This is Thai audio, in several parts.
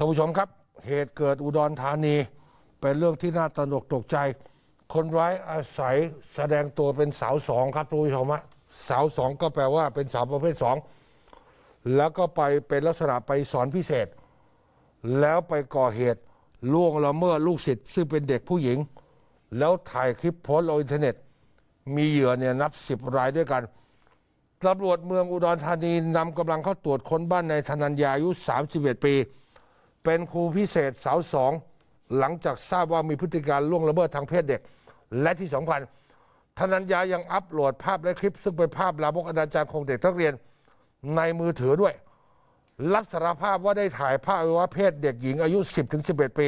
ท่านผู้ชมครับเหตุเกิดอุดรธานีเป็นเรื่องที่น่าตระหนกตกใจ คนร้ายอาศัยแสดงตัวเป็นสาวสองครับท่านผู้ชมฮะสาวสองก็แปลว่าเป็นสาวประเภทสองแล้วก็ไปเป็นลักษณะไปสอนพิเศษ แล้วไปก่อเหตุล่วงละเมิดลูกศิษย์ซึ่งเป็นเด็กผู้หญิง แล้วถ่ายคลิปโพสต์ลงอินเทอร์เน็ต มีเหยื่อเนี่ยนับสิบรายด้วยกันตำรวจเมืองอุดรธานีนำกำลังเข้าตรวจค้นบ้านนายธนัญญาอายุ 31 ปีเป็นครูพิเศษสาวสอง หลังจากทราบว่ามีพฤติการล่วงละเมิดทางเพศเด็กและที่สำคัญธนัญญายังอัปโหลดภาพและคลิปซึ่งเป็นภาพ ลามกอนาจารของเด็กทักเรียน ในมือถือด้วยรับสารภาพว่าได้ถ่ายภาพอวัยวะเพศเด็กหญิงอายุ 10-11 ปี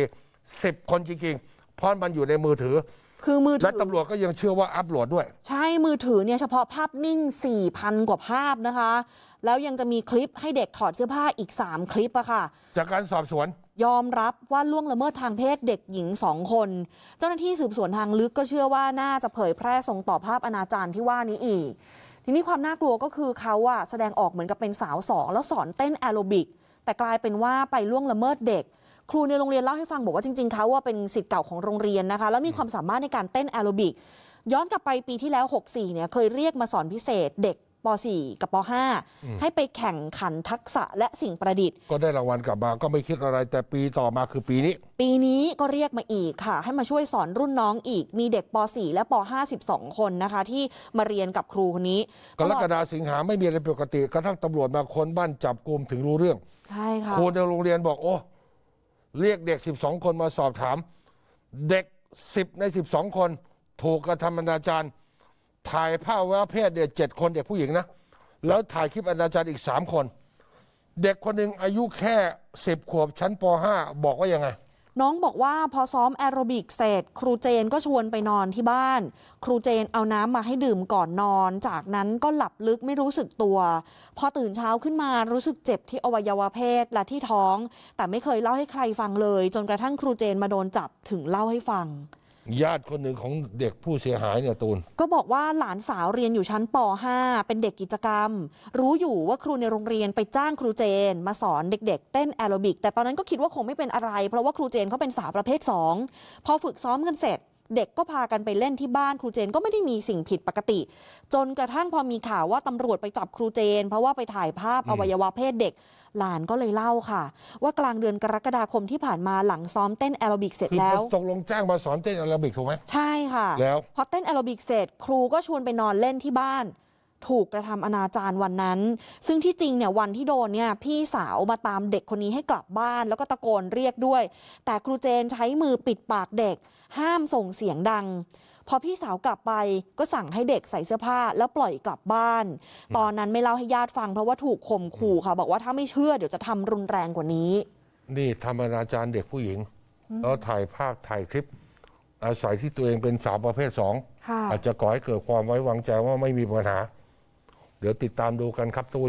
10 คนจริงๆเพราะมันอยู่ในมือถือคือมือถืและตำรวจก็ยังเชื่อว่าอัปโหลดด้วย ใช่ มือถือเนี่ยเฉพาะภาพนิ่ง 4,000 กว่าภาพนะคะ แล้วยังจะมีคลิปให้เด็กถอดเสื้อผ้าอีก 3 คลิปอะค่ะ จากการสอบสวน ยอมรับว่าล่วงละเมิดทางเพศเด็กหญิงสองคน เจ้าหน้าที่สืบสวนทางลึกก็เชื่อว่า น่าจะเผยแพร่ส่งต่อภาพอนาจารที่ว่านี้อีก ทีนี้ความน่ากลัวก็คือเขาอะแสดงออกเหมือนกับเป็นสาวสองแล้วสอนเต้นแอโรบิกแต่กลายเป็นว่าไปล่วงละเมิดเด็กครูในโรงเรียนเล่าให้ฟังบอกว่าจริงๆเขาว่าเป็นสิทธิ์เก่าของโรงเรียนนะคะแล้วมีความสามารถในการเต้นแอโรบิกย้อนกลับไปปีที่แล้ว 64เนี่ยเคยเรียกมาสอนพิเศษ เด็กป .4 กับป .5 ให้ไปแข่งขันทักษะและสิ่งประดิษฐ์ ก็ได้รางวัลกลับมาก็ไม่คิดอะไรแต่ปีต่อมาคือปีนี้ ปีนี้ก็เรียกมาอีกค่ะ ให้มาช่วยสอนรุ่นน้องอีก มีเด็กป .4 และป .5 12 คนนะคะ ที่มาเรียนกับครูคนนี้กรกฎาสิงหาไม่มีอะไรปกติกระทั่งตำรวจมาค้นบ้านจับกลุ่มถึงรู้เรื่องใช่ค่ะครูในโรงเรียนบอกโอ้เรียกเด็ก 12 คนมาสอบถาม เด็ก 10 ใน 12 คน ถูกกระทำอนาจารถ่ายภาพว่าเพศเด็กเจ็ดคนเด็กผู้หญิงนะแล้วถ่ายคลิปอนาจารอีกสามคน เด็กคนหนึ่งอายุแค่สิบขวบชั้นป .5 บอกว่ายังไงน้องบอกว่าพอซ้อมแอโรบิกเสร็จครูเจนก็ชวนไปนอนที่บ้าน ครูเจนเอาน้ำมาให้ดื่มก่อนนอน จากนั้นก็หลับลึกไม่รู้สึกตัว พอตื่นเช้าขึ้นมารู้สึกเจ็บที่อวัยวะเพศและที่ท้อง แต่ไม่เคยเล่าให้ใครฟังเลย จนกระทั่งครูเจนมาโดนจับ ถึงเล่าให้ฟังญาติคนหนึ่งของเด็กผู้เสียหายเนี่ยตูนก็บอกว่าหลานสาวเรียนอยู่ชั้นป .5 เป็นเด็กกิจกรรม รู้อยู่ว่าครูในโรงเรียนไปจ้างครูเจน มาสอนเด็ก ๆ เต้นแอโรบิกแต่ตอนนั้นก็คิดว่าคงไม่เป็นอะไร เพราะว่าครูเจนเขาเป็นสาวประเภท 2 พอฝึกซ้อมกันเสร็จเด็กก็พากันไปเล่นที่บ้านครูเจนก็ไม่ได้มีสิ่งผิดปกติ จนกระทั่งพอมีข่าวว่าตำรวจไปจับครูเจน เพราะว่าไปถ่ายภาพอวัยวะเพศเด็ก หลานก็เลยเล่าค่ะ ว่ากลางเดือนกรกฎาคมที่ผ่านมาหลังซ้อมเต้นแอโรบิกเสร็จแล้วตกลงแจ้งมาสอนเต้นแอโรบิกถูกไหมใช่ค่ะแล้วพอเต้นแอโรบิกเสร็จครูก็ชวนไปนอนเล่นที่บ้านถูกกระทำอนาจารวันนั้น ซึ่งที่จริงเนี่ยวันที่โดนเนี่ยพี่สาวมาตามเด็กคนนี้ให้กลับบ้านแล้วก็ตะโกนเรียกด้วย แต่ครูเจนใช้มือปิดปากเด็ก ห้ามส่งเสียงดัง พอพี่สาวกลับไปก็สั่งให้เด็กใส่เสื้อผ้า แล้วปล่อยกลับบ้าน ตอนนั้นไม่เล่าให้ญาติฟังเพราะว่าถูกข่มขู่ค่ะบอกว่าถ้าไม่เชื่อเดี๋ยวจะทำรุนแรงกว่านี้ นี่ทำอนาจารเด็กผู้หญิง แล้วถ่ายภาพถ่ายคลิปอาศัยที่ตัวเองเป็นสาวประเภทสองอาจจะก่อให้เกิดความไว้วางใจว่าไม่มีปัญหาเดี๋ยวติดตามดูกันครับทุก